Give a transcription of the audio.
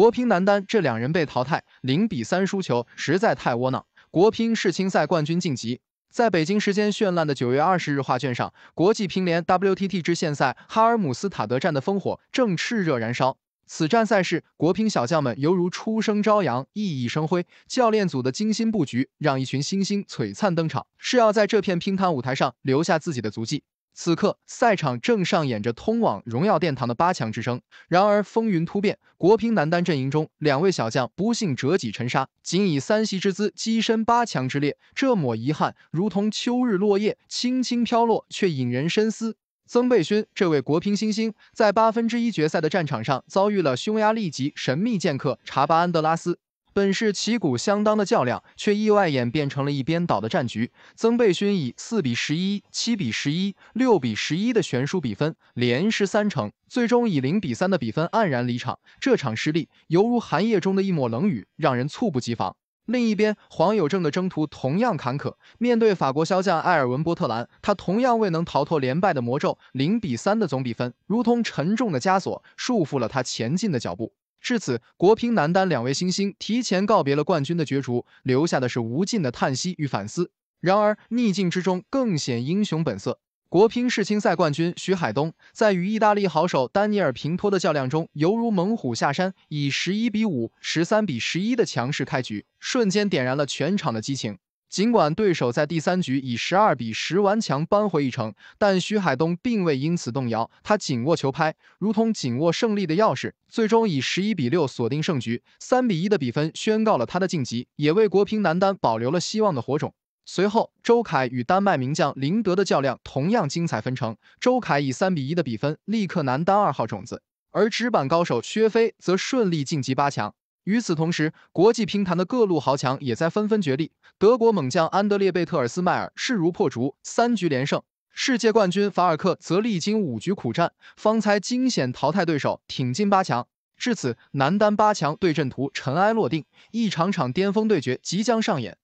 国乒男单这两人被淘汰，零比三输球，实在太窝囊。国乒世青赛冠军晋级，在北京时间绚烂的九月二十日画卷上，国际乒联 WTT 支线赛哈尔姆斯塔德站的烽火正炽热燃烧。此战赛事，国乒小将们犹如初升朝阳，熠熠生辉。教练组的精心布局，让一群星星璀璨登场，是要在这片乒乓舞台上留下自己的足迹。此刻，赛场正上演着通往荣耀殿堂的八强之争。然而，风云突变，国乒男单阵营中两位小将不幸折戟沉沙，仅以三席之姿跻身八强之列。这抹遗憾如同秋日落叶，轻轻飘落，却引人深思。曾蓓勋这位国乒新星，在八分之一决赛的战场上遭遇了匈牙利籍神秘剑客查巴安德拉斯。本是旗鼓相当的较量，却意外演变成了一边倒的战局。曾蓓勋以四比十一、七比十一、六比十一的悬殊比分连失三成，最终以零比三的比分黯然离场。这场失利犹如寒夜中的一抹冷雨，让人猝不及防。另一边，黄友政的征途同样坎坷。面对法国骁将埃尔文波特兰，他同样未能逃脱连败的魔咒。零比三的总比分如同沉重的枷锁，束缚了他前进的脚步。至此，国乒男单两位新星提前告别了冠军的角逐，留下的是无尽的叹息与反思。然而，逆境之中更显英雄本色。国乒世青赛冠军徐海东在与意大利好手丹尼尔·平托的较量中，犹如猛虎下山，以十一比五、十三比十一的强势开局，瞬间点燃了全场的激情。尽管对手在第三局以十二比十顽强扳回一城，但徐海东并未因此动摇，他紧握球拍，如同紧握胜利的钥匙，最终以十一比六锁定胜局，三比一的比分宣告了他的晋级，也为国乒男单保留了希望的火种。随后，周凯与丹麦名将林德的较量同样精彩纷呈，周凯以三比一的比分力克男单二号种子，而直板高手薛飞则顺利晋级八强。与此同时，国际乒坛的各路豪强也在纷纷角力。德国猛将安德烈贝特尔斯迈尔势如破竹，三局连胜；世界冠军法尔克则历经五局苦战，方才惊险淘汰对手，挺进八强。至此，男单八强对阵图尘埃落定，一场场巅峰对决即将上演。